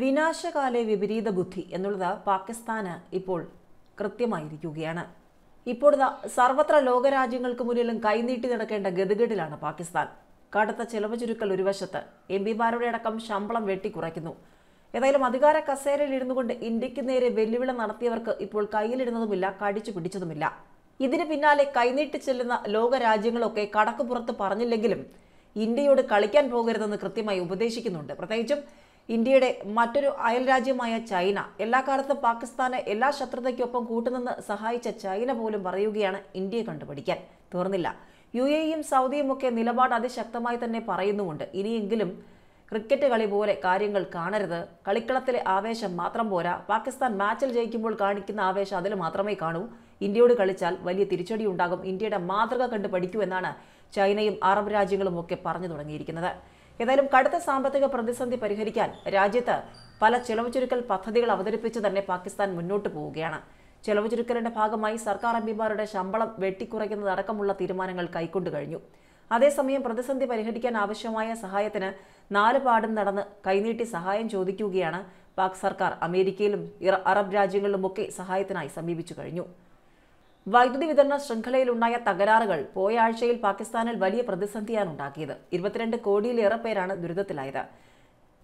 വിനാശകാലെ വിപരീത ബുദ്ധി എന്നുള്ളത് പാകിസ്ഥാന് ഇപ്പോൾ കൃത്യമായിരിക്കുകയാണ് ഇപ്പോഴത്തെ സർവത്ര ലോകരാജ്യങ്ങൾക്ക് മുന്നിലും കൈനീട്ടി നടക്കേണ്ട ഗതികേടിലാണ് പാകിസ്ഥാൻ കടുത്ത ചെലവ് ചുരുക്കൽ ഒരു വശത്ത് എം പിമാരുടെ അടക്കം ശമ്പളം വെട്ടിക്കുറയ്ക്കുന്നു ഏതായാലും അധികാര കസേരയിൽ ഇരുന്നു കൊണ്ട് ഇന്ത്യക്ക് നേരെ വെല്ലുവിളി നടത്തിയവർക്ക് ഇപ്പോൾ കയ്യിലിടുന്നതുമില്ല കടിച്ചു പിടിച്ചതുമില്ല ഇതിന് പിന്നാലെ കൈനീട്ടി ചെല്ലുന്ന ലോകരാജ്യങ്ങളൊക്കെ കടക്കുപുറത്ത് പറഞ്ഞില്ലെങ്കിലും ഇന്ത്യയോട് കളിക്കാൻ പോകരുതെന്ന് കൃത്യമായി ഉപദേശിക്കുന്നുണ്ട് പ്രത്യേകിച്ചും ഇന്ത്യയുടെ മറ്റൊരു അയൽരാജ്യമായ ചൈന എല്ലാ കാലത്തും പാകിസ്ഥാന് എല്ലാ ശത്രുതയ്ക്കൊപ്പം കൂട്ടുനിന്ന് സഹായിച്ച ചൈന പോലും പറയുകയാണ് ഇന്ത്യയെ കണ്ടുപിടിക്കാൻ തീർന്നില്ല യു എയും സൗദിയും ഒക്കെ നിലപാട് അതിശക്തമായി തന്നെ പറയുന്നുമുണ്ട് ഇനിയെങ്കിലും ക്രിക്കറ്റ് കളി പോലെ കാര്യങ്ങൾ കാണരുത് കളിക്കളത്തിലെ ആവേശം മാത്രം പോരാ പാകിസ്ഥാൻ മാച്ചിൽ ജയിക്കുമ്പോൾ കാണിക്കുന്ന ആവേശം അതിൽ മാത്രമേ കാണൂ ഇന്ത്യയോട് കളിച്ചാൽ വലിയ തിരിച്ചടി ഉണ്ടാകും ഇന്ത്യയുടെ മാതൃക കണ്ട് പഠിക്കൂ എന്നാണ് ചൈനയും അറബ് രാജ്യങ്ങളും ഒക്കെ പറഞ്ഞു തുടങ്ങിയിരിക്കുന്നത് ഏതായാലും കടുത്ത സാമ്പത്തിക പ്രതിസന്ധി പരിഹരിക്കാൻ രാജ്യത്ത് പല ചെലവ് ചുരുക്കൽ പദ്ധതികൾ അവതരിപ്പിച്ച് തന്നെ പാകിസ്ഥാൻ മുന്നോട്ട് പോവുകയാണ് ചെലവ് ചുരുക്കലിന്റെ ഭാഗമായി സർക്കാർ എംപിമാരുടെ ശമ്പളം വെട്ടിക്കുറയ്ക്കുന്നതടക്കമുള്ള തീരുമാനങ്ങൾ കൈക്കൊണ്ടു കഴിഞ്ഞു അതേസമയം പ്രതിസന്ധി പരിഹരിക്കാൻ ആവശ്യമായ സഹായത്തിന് നാല് പാടും നടന്ന് കൈനീട്ടി സഹായം ചോദിക്കുകയാണ് പാക് സർക്കാർ അമേരിക്കയിലും അറബ് രാജ്യങ്ങളിലുമൊക്കെ സഹായത്തിനായി സമീപിച്ചു കഴിഞ്ഞു വൈദ്യുതി വിതരണ ശൃംഖലയിലുണ്ടായ തകരാറുകൾ പോയ ആഴ്ചയിൽ പാകിസ്ഥാനിൽ വലിയ പ്രതിസന്ധിയാണ് ഉണ്ടാക്കിയത് ഇരുപത്തിരണ്ട് കോടിയിലേറെ പേരാണ് ദുരിതത്തിലായത്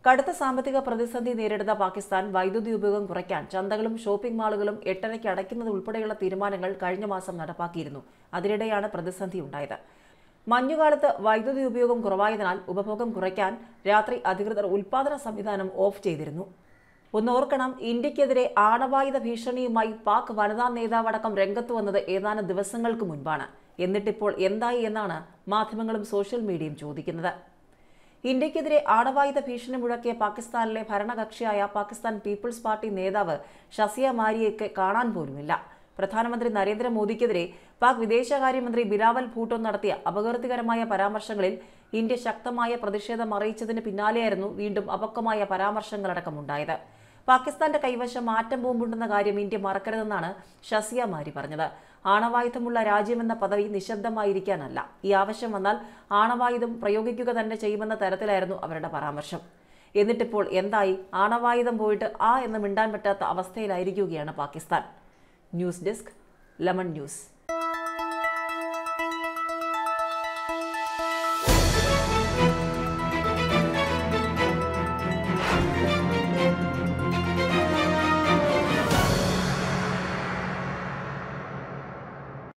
കടുത്ത സാമ്പത്തിക പ്രതിസന്ധി നേരിടുന്ന പാകിസ്ഥാൻ വൈദ്യുതി ഉപയോഗം കുറയ്ക്കാൻ ചന്തകളും ഷോപ്പിംഗ് മാളുകളും എട്ടരയ്ക്ക് അടയ്ക്കുന്നത് ഉൾപ്പെടെയുള്ള തീരുമാനങ്ങൾ കഴിഞ്ഞ മാസം നടപ്പാക്കിയിരുന്നു അതിനിടെയാണ് പ്രതിസന്ധി ഉണ്ടായത് മഞ്ഞുകാലത്ത് വൈദ്യുതി ഉപയോഗം കുറവായതിനാൽ ഉപഭോഗം കുറയ്ക്കാൻ രാത്രി അധികൃതർ ഉൽപാദന സംവിധാനം ഓഫ് ചെയ്തിരുന്നു ഒന്നോർക്കണം ഇന്ത്യക്കെതിരെ ആണവായുധ ഭീഷണിയുമായി പാക് വനിതാ നേതാവടക്കം രംഗത്ത് വന്നത് ഏതാനും ദിവസങ്ങൾക്ക് മുൻപാണ് എന്നിട്ടിപ്പോൾ എന്തായി എന്നാണ് മാധ്യമങ്ങളും സോഷ്യൽ മീഡിയയും ചോദിക്കുന്നത് ഇന്ത്യക്കെതിരെ ആണവായുധ ഭീഷണി മുഴക്കിയ പാകിസ്ഥാനിലെ ഭരണകക്ഷിയായ പാകിസ്ഥാൻ പീപ്പിൾസ് പാർട്ടി നേതാവ് ഷസിയ മാരിയയ്ക്ക് കാണാൻ പോലുമില്ല പ്രധാനമന്ത്രി നരേന്ദ്രമോദിക്കെതിരെ പാക് വിദേശകാര്യമന്ത്രി ബിലാവൽ ഭൂട്ടോ നടത്തിയ അപകീർത്തികരമായ പരാമർശങ്ങളിൽ ഇന്ത്യ ശക്തമായ പ്രതിഷേധം അറിയിച്ചതിന് പിന്നാലെയായിരുന്നു വീണ്ടും അപക്വമായ പരാമർശങ്ങളടക്കമുണ്ടായത് പാകിസ്ഥാന്റെ കൈവശം മാറ്റം ബോംബുണ്ടെന്ന കാര്യം ഇന്ത്യ മറക്കരുതെന്നാണ് ഷസിയ മാരി പറഞ്ഞത് ആണവായുധമുള്ള രാജ്യമെന്ന പദവി നിശബ്ദമായിരിക്കാനല്ല ഈ ആവശ്യം വന്നാൽ ആണവായുധം പ്രയോഗിക്കുക തന്നെ ചെയ്യുമെന്ന തരത്തിലായിരുന്നു അവരുടെ പരാമർശം എന്നിട്ടിപ്പോൾ എന്തായി ആണവായുധം പോയിട്ട് ആ എന്ന് മിണ്ടാൻ പറ്റാത്ത അവസ്ഥയിലായിരിക്കുകയാണ് Pakistan news desk lemon news